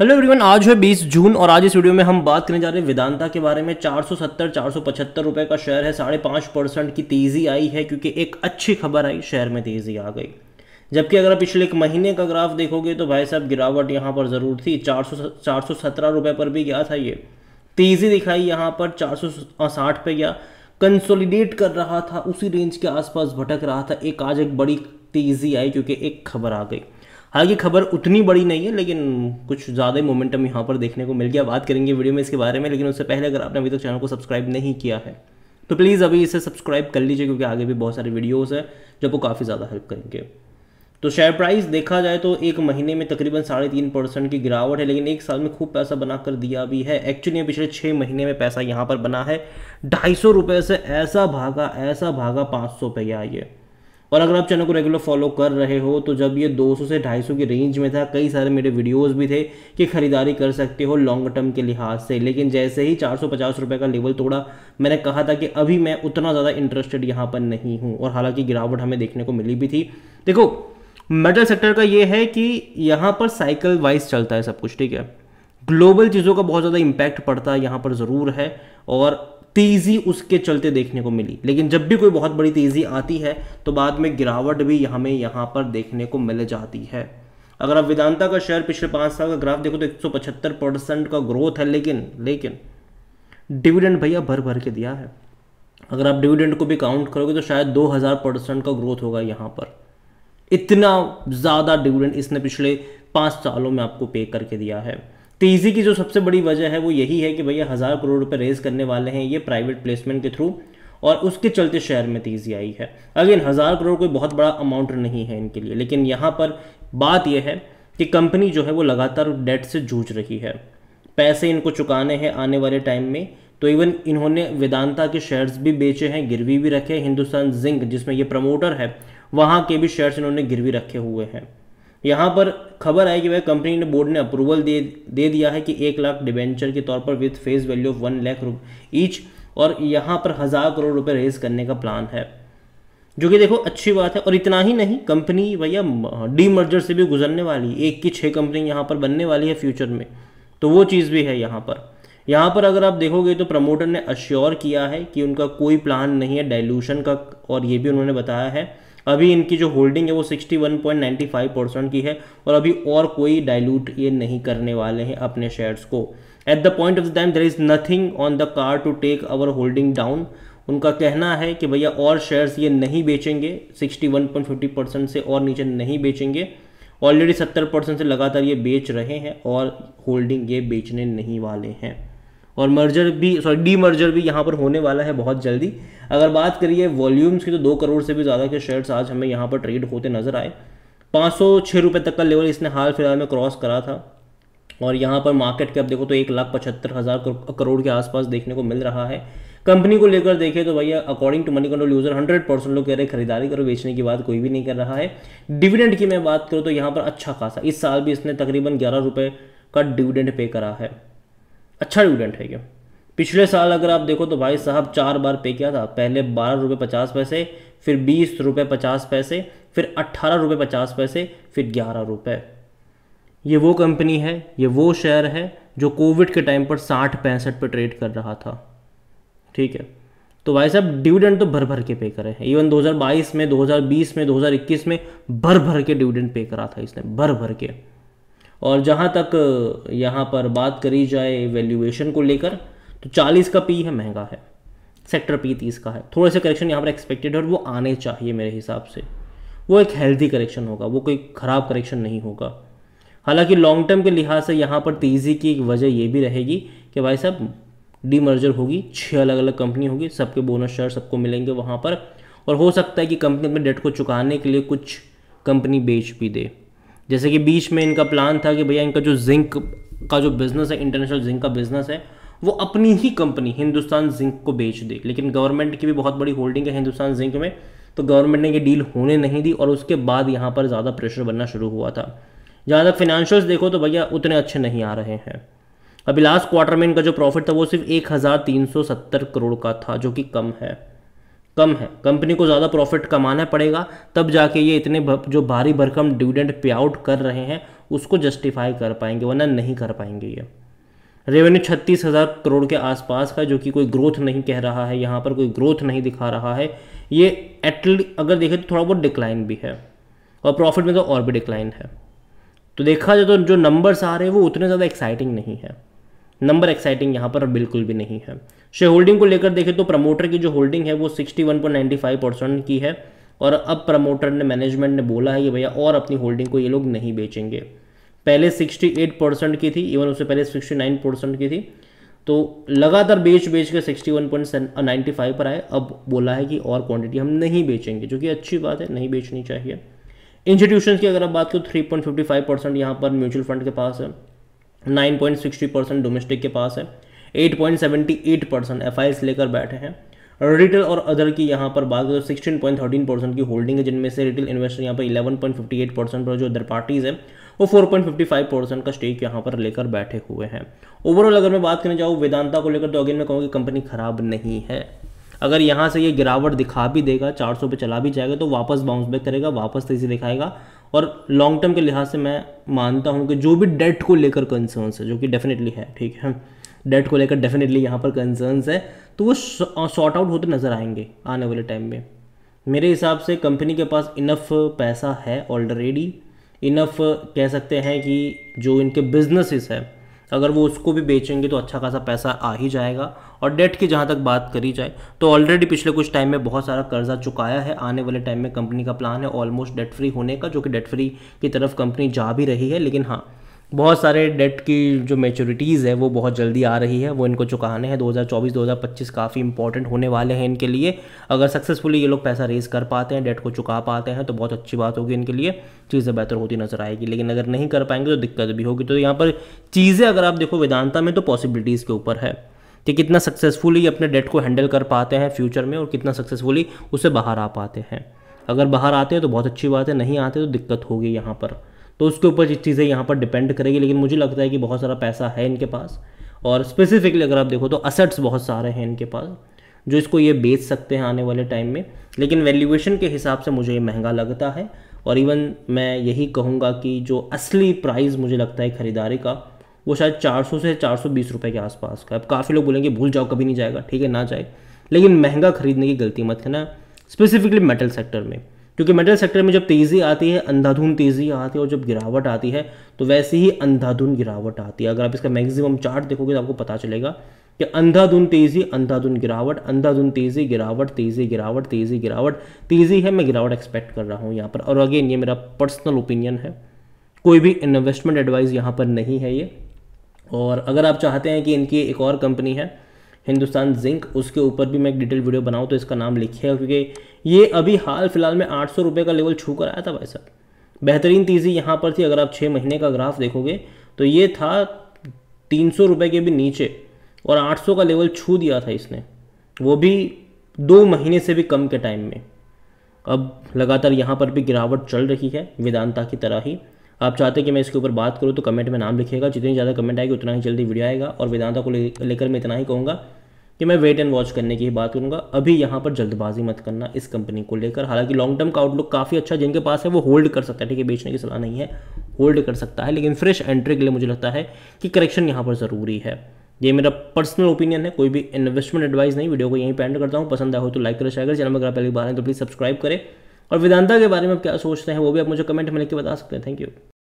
hello everyone आज है 20 जून और आज इस वीडियो में हम बात करने जा रहे हैं वेदांता के बारे में 470 475 रुपए का शेयर है साढ़े पाँच परसेंट की तेज़ी आई है क्योंकि एक अच्छी खबर आई शेयर में तेज़ी आ गई जबकि अगर आप पिछले एक महीने का ग्राफ देखोगे तो भाई साहब गिरावट यहाँ पर ज़रूर थी चार सौ रुपये पर भी गया था ये तेज़ी दिखाई यहाँ पर चार सौ पे गया कंसोलिडेट कर रहा था उसी रेंज के आसपास भटक रहा था एक आज एक बड़ी तेज़ी आई क्योंकि एक खबर आ गई हालांकि खबर उतनी बड़ी नहीं है लेकिन कुछ ज़्यादा ही मोमेंटम यहाँ पर देखने को मिल गया बात करेंगे वीडियो में इसके बारे में लेकिन उससे पहले अगर आपने अभी तक तो चैनल को सब्सक्राइब नहीं किया है तो प्लीज़ अभी इसे सब्सक्राइब कर लीजिए क्योंकि आगे भी बहुत सारे वीडियोज़ हैं जब वो काफ़ी ज़्यादा हेल्प करेंगे तो शेयर प्राइस देखा जाए तो एक महीने में तकरीबन साढ़े तीन परसेंट की गिरावट है लेकिन एक साल में खूब पैसा बना कर दिया भी है एक्चुअली पिछले छः महीने में पैसा यहाँ पर बना है ढाई सौ रुपये से ऐसा भागा ऐसा भागा पाँच सौ पे गया ये और अगर आप चैनल को रेगुलर फॉलो कर रहे हो तो जब ये 200 से 250 की रेंज में था कई सारे मेरे वीडियोस भी थे कि ख़रीदारी कर सकते हो लॉन्ग टर्म के लिहाज से लेकिन जैसे ही चार सौ का लेवल तोड़ा मैंने कहा था कि अभी मैं उतना ज़्यादा इंटरेस्टेड यहाँ पर नहीं हूँ और हालांकि गिरावट हमें देखने को मिली भी थी देखो मेटल सेक्टर का ये है कि यहाँ पर साइकिल वाइज चलता है सब कुछ ठीक है ग्लोबल चीज़ों का बहुत ज़्यादा इम्पैक्ट पड़ता है यहाँ पर ज़रूर है और तेज़ी उसके चलते देखने को मिली लेकिन जब भी कोई बहुत बड़ी तेज़ी आती है तो बाद में गिरावट भी हमें यहाँ पर देखने को मिल जाती है अगर आप वेदांता का शेयर पिछले पांच साल का ग्राफ देखो तो 175 परसेंट का ग्रोथ है लेकिन लेकिन डिविडेंड भैया भर भर के दिया है अगर आप डिविडेंड को भी काउंट करोगे तो शायद 2000 परसेंट का ग्रोथ होगा यहाँ पर इतना ज़्यादा डिविडेंड इसने पिछले पाँच सालों में आपको पे करके दिया है तेज़ी की जो सबसे बड़ी वजह है वो यही है कि भैया हज़ार करोड़ रुपए रेज करने वाले हैं ये प्राइवेट प्लेसमेंट के थ्रू और उसके चलते शेयर में तेज़ी आई है अगेन हज़ार करोड़ कोई बहुत बड़ा अमाउंट नहीं है इनके लिए लेकिन यहाँ पर बात यह है कि कंपनी जो है वो लगातार डेट से जूझ रही है पैसे इनको चुकाने हैं आने वाले टाइम में तो इवन इन्होंने वेदांता के शेयर्स भी बेचे हैं गिरवी भी रखे हैं हिंदुस्तान जिंक जिसमें ये प्रमोटर है वहाँ के भी शेयर्स इन्होंने गिरवी रखे हुए हैं यहाँ पर खबर आई कि वह कंपनी ने बोर्ड ने अप्रूवल दे दे दिया है कि एक लाख डिबेंचर के तौर पर with face value of one lakh each और यहाँ पर हज़ार करोड़ रुपए रेज करने का प्लान है जो कि देखो अच्छी बात है और इतना ही नहीं कंपनी भैया डी मर्जर से भी गुजरने वाली एक की छः कंपनी यहाँ पर बनने वाली है फ्यूचर में तो वो चीज़ भी है यहाँ पर यहाँ पर अगर आप देखोगे तो प्रमोटर ने अश्योर किया है कि उनका कोई प्लान नहीं है डाइल्यूशन का और ये भी उन्होंने बताया है अभी इनकी जो होल्डिंग है वो 61.95 परसेंट की है और अभी और कोई डाइल्यूट ये नहीं करने वाले हैं अपने शेयर्स को at the point of the time there is nothing on the card to take our holding down उनका कहना है कि भैया और शेयर्स ये नहीं बेचेंगे 61.50 परसेंट से और नीचे नहीं बेचेंगे ऑलरेडी 70 परसेंट से लगातार ये बेच रहे हैं और होल्डिंग ये बेचने नहीं वाले हैं और मर्जर भी सॉरी डी मर्जर भी यहाँ पर होने वाला है बहुत जल्दी अगर बात करिए वॉल्यूम्स की तो दो करोड़ से भी ज़्यादा के शेयर्स आज हमें यहाँ पर ट्रेड होते नज़र आए पाँच सौ छः रुपये तक का लेवल इसने हाल फिलहाल में क्रॉस करा था और यहाँ पर मार्केट कैप देखो तो एक लाख पचहत्तर हज़ार करोड़ के आसपास देखने को मिल रहा है कंपनी को लेकर देखें तो भैया according to Moneycontrol user hundred percent लोग कह रहे हैं खरीदारी करो बेचने की बात कोई भी नहीं कर रहा है डिविडेंड की मैं बात करूँ तो यहाँ पर अच्छा खासा इस साल भी इसने तकरीबन ग्यारह रुपये का डिविडेंड पे करा है अच्छा डिविडेंट है ये पिछले साल अगर आप देखो तो भाई साहब चार बार पे किया था पहले बारह रुपये पचास पैसे फिर बीस रुपये पचास पैसे फिर अट्ठारह रुपये पचास पैसे फिर ग्यारह रुपये ये वो कंपनी है ये वो शेयर है जो कोविड के टाइम पर साठ पैंसठ पर ट्रेड कर रहा था ठीक है तो भाई साहब डिविडेंड तो भर भर के पे करे हैं इवन 2022 में 2020 में 2021 में भर भर के डिविडेंड पे करा था इसने भर भर के और जहाँ तक यहाँ पर बात करी जाए वैल्यूएशन को लेकर तो चालीस का पी है महंगा है सेक्टर पी तीस का है थोड़े से करेक्शन यहाँ पर एक्सपेक्टेड है और वो आने चाहिए मेरे हिसाब से वो एक हेल्दी करेक्शन होगा वो कोई ख़राब करेक्शन नहीं होगा हालांकि लॉन्ग टर्म के लिहाज से यहाँ पर तेज़ी की वजह ये भी रहेगी कि भाई साहब डीमर्जर होगी छः अलग अलग कंपनी होगी सबके बोनस शेयर सबको मिलेंगे वहाँ पर और हो सकता है कि कंपनी अपने डेट को चुकाने के लिए कुछ कंपनी बेच भी दे जैसे कि बीच में इनका प्लान था कि भैया इनका जो जिंक का जो बिज़नेस है इंटरनेशनल जिंक का बिज़नेस है वो अपनी ही कंपनी हिंदुस्तान जिंक को बेच दे लेकिन गवर्नमेंट की भी बहुत बड़ी होल्डिंग है हिंदुस्तान जिंक में तो गवर्नमेंट ने ये डील होने नहीं दी और उसके बाद यहाँ पर ज़्यादा प्रेशर बनना शुरू हुआ था जहाँ तक फिनेंशियल्स देखो तो भैया उतने अच्छे नहीं आ रहे हैं अभी लास्ट क्वार्टर में इनका जो प्रॉफिट था वो सिर्फ एक करोड़ का था जो कि कम है कम है कंपनी को ज़्यादा प्रॉफिट कमाना पड़ेगा तब जाके ये इतने जो भारी भरकम डिविडेंड पे आउट कर रहे हैं उसको जस्टिफाई कर पाएंगे वरना नहीं कर पाएंगे ये रेवेन्यू छत्तीस हज़ार करोड़ के आसपास का जो कि कोई ग्रोथ नहीं कह रहा है यहाँ पर कोई ग्रोथ नहीं दिखा रहा है ये एटली अगर देखें तो थोड़ा बहुत डिक्लाइन भी है और प्रॉफिट में तो और भी डिक्लाइन है तो देखा जाए तो जो नंबर्स आ रहे हैं वो उतने ज़्यादा एक्साइटिंग नहीं है नंबर एक्साइटिंग यहाँ पर बिल्कुल भी नहीं है शेयर होल्डिंग को लेकर देखें तो प्रमोटर की जो होल्डिंग है वो 61.95 परसेंट की है और अब प्रमोटर ने मैनेजमेंट ने बोला है कि भैया और अपनी होल्डिंग को ये लोग नहीं बेचेंगे पहले 68 परसेंट की थी इवन उससे पहले 69 परसेंट की थी तो लगातार बेच बेच के फाइव पर आए अब बोला है कि और क्वांटिटी हम नहीं बेचेंगे जो कि अच्छी बात है नहीं बेचनी चाहिए इंस्टीट्यूशन की अगर आप बात करो three point fifty five percent यहाँ पर म्यूचुअल फंड के पास है nine point sixty percent domestic के पास है 8.78 परसेंट एफ लेकर बैठे हैं रिटेल और अदर की यहाँ पर बात करें तो सिक्सटीन पॉइंट थर्टीन परसेंट की होल्डिंग है जिनमें से रिटेल इन्वेस्टर यहाँ पर eleven point fifty eight percent पर जो अदर पार्टीज़ है वो four point fifty five percent का स्टेक यहाँ पर लेकर बैठे हुए हैं ओवरऑल अगर मैं बात करने जाऊँ वेदांता को लेकर तो अगेन मैं कहूँगी कंपनी खराब नहीं है अगर यहाँ से ये गिरावट दिखा भी देगा चार पे चला भी जाएगा तो वापस बाउंस बैक करेगा वापस तेजी दिखाएगा और लॉन्ग टर्म के लिहाज से मैं मानता हूँ कि जो भी डेट को लेकर कंसर्न है जो कि डेफिनेटली है ठीक है डेट को लेकर डेफिनेटली यहाँ पर कंसर्न है तो वो शॉर्ट आउट होते नज़र आएंगे आने वाले टाइम में मेरे हिसाब से कंपनी के पास इनफ पैसा है ऑलरेडी इनफ कह सकते हैं कि जो इनके बिजनेसेस है अगर वो उसको भी बेचेंगे तो अच्छा खासा पैसा आ ही जाएगा और डेट की जहाँ तक बात करी जाए तो ऑलरेडी पिछले कुछ टाइम में बहुत सारा कर्जा चुकाया है आने वाले टाइम में कंपनी का प्लान है ऑलमोस्ट डेट फ्री होने का जो कि डेट फ्री की तरफ कंपनी जा भी रही है लेकिन हाँ बहुत सारे डेट की जो मेचोरिटीज़ है वो बहुत जल्दी आ रही है वो इनको चुकाने हैं 2024-2025 काफ़ी इंपॉर्टेंट होने वाले हैं इनके लिए अगर सक्सेसफुली ये लोग पैसा रेज कर पाते हैं डेट को चुका पाते हैं तो बहुत अच्छी बात होगी इनके लिए चीज़ें बेहतर होती नजर आएगी लेकिन अगर नहीं कर पाएंगे तो दिक्कत भी होगी तो यहाँ पर चीज़ें अगर आप देखो वेदांता में तो पॉसिबिलिटीज़ के ऊपर है कि कितना सक्सेसफुली अपने डेट को हैंडल कर पाते हैं फ्यूचर में और कितना सक्सेसफुली उसे बाहर आ पाते हैं अगर बाहर आते हैं तो बहुत अच्छी बात है नहीं आते तो दिक्कत होगी यहाँ पर तो उसके ऊपर चीज़ें यहाँ पर डिपेंड करेगी लेकिन मुझे लगता है कि बहुत सारा पैसा है इनके पास और स्पेसिफिकली अगर आप देखो तो असेट्स बहुत सारे हैं इनके पास जो इसको ये बेच सकते हैं आने वाले टाइम में लेकिन वैल्यूएशन के हिसाब से मुझे ये महंगा लगता है और इवन मैं यही कहूँगा कि जो असली प्राइस मुझे लगता है ख़रीदारी का वो शायद 400 से 420 रुपए के आसपास का अब काफ़ी लोग बोलेंगे भूल जाओ कभी नहीं जाएगा ठीक है ना जाए लेकिन महंगा खरीदने की गलती मत है ना स्पेसिफिकली मेटल सेक्टर में क्योंकि मेटल सेक्टर में जब तेज़ी आती है अंधाधुन तेज़ी आती है और जब गिरावट आती है तो वैसे ही अंधाधुन गिरावट आती है अगर आप इसका मैक्सिमम चार्ट देखोगे तो आपको पता चलेगा कि अंधाधुन तेज़ी अंधाधुन गिरावट अंधाधुन तेज़ी गिरावट तेज़ी गिरावट तेज़ी गिरावट तेज़ी है मैं गिरावट एक्सपेक्ट कर रहा हूँ यहाँ पर और अगेन ये मेरा पर्सनल ओपिनियन है कोई भी इन्वेस्टमेंट एडवाइस यहाँ पर नहीं है ये और अगर आप चाहते हैं कि इनकी एक और कंपनी है हिंदुस्तान जिंक उसके ऊपर भी मैं एक डिटेल वीडियो बनाऊँ तो इसका नाम लिखिएगा क्योंकि ये अभी हाल फिलहाल में आठ सौ का लेवल छू कर आया था भाई साहब बेहतरीन तेज़ी यहाँ पर थी अगर आप छः महीने का ग्राफ देखोगे तो ये था तीन सौ रुपये के भी नीचे और आठ सौ का लेवल छू दिया था इसने वो भी दो महीने से भी कम के टाइम में अब लगातार यहाँ पर भी गिरावट चल रही है वेदांता की तरह ही आप चाहते कि मैं इसके ऊपर बात करूँ तो कमेंट में नाम लिखिएगा जितनी ज़्यादा कमेंट आएगी उतना ही जल्दी वीडियो आएगा और वेदांता को लेकर मैं इतना ही कहूँगा कि मैं वेट एंड वॉच करने की बात करूंगा अभी यहाँ पर जल्दबाजी मत करना इस कंपनी को लेकर हालांकि लॉन्ग टर्म का आउटलुक काफ़ी अच्छा जिनके पास है वो होल्ड कर सकता है ठीक है बेचने की सलाह नहीं है होल्ड कर सकता है लेकिन फ्रेश एंट्री के लिए मुझे लगता है कि करेक्शन यहाँ पर ज़रूरी है ये मेरा पर्सनल ओपिनियन है कोई भी इन्वेस्टमेंट एडवाइस नहीं वीडियो को यहीं पैंड करता हूँ पसंद आए हो तो लाइक करें शेयर करें चैनल में अगर पहली बार हैं तो प्लीज़ सब्सक्राइब करें और वेदांता के बारे में आप क्या सोचते हैं वो भी आप मुझे कमेंट में लिख के बता सकते हैं थैंक यू